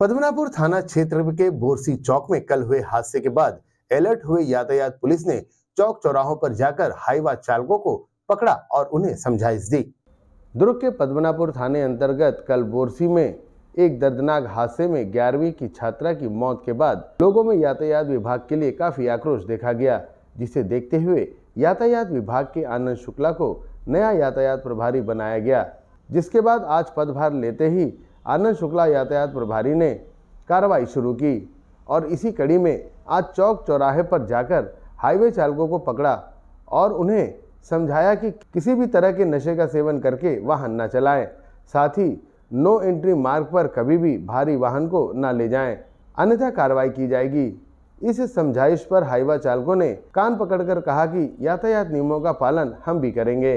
पदमनापुर थाना क्षेत्र के बोरसी चौक में कल हुए हादसे के बाद अलर्ट हुए यातायात पुलिस ने चौक चौराहों पर जाकर हाईवा चालकों को पकड़ा और उन्हें समझाइश दी दुर्ग के पद्मनापुर थाने अंतर्गत कल बोरसी में एक दर्दनाक हादसे में ग्यारहवीं की छात्रा की मौत के बाद लोगों में यातायात विभाग के लिए काफी आक्रोश देखा गया जिसे देखते हुए यातायात विभाग के आनंद शुक्ला को नया यातायात प्रभारी बनाया गया जिसके बाद आज पदभार लेते ही आनंद शुक्ला यातायात प्रभारी ने कार्रवाई शुरू की और इसी कड़ी में आज चौक चौराहे पर जाकर हाईवे चालकों को पकड़ा और उन्हें समझाया कि किसी भी तरह के नशे का सेवन करके वाहन न चलाएं साथ ही नो एंट्री मार्ग पर कभी भी भारी वाहन को न ले जाएं अन्यथा कार्रवाई की जाएगी इस समझाइश पर हाईवा चालकों ने कान पकड़कर कहा कि यातायात नियमों का पालन हम भी करेंगे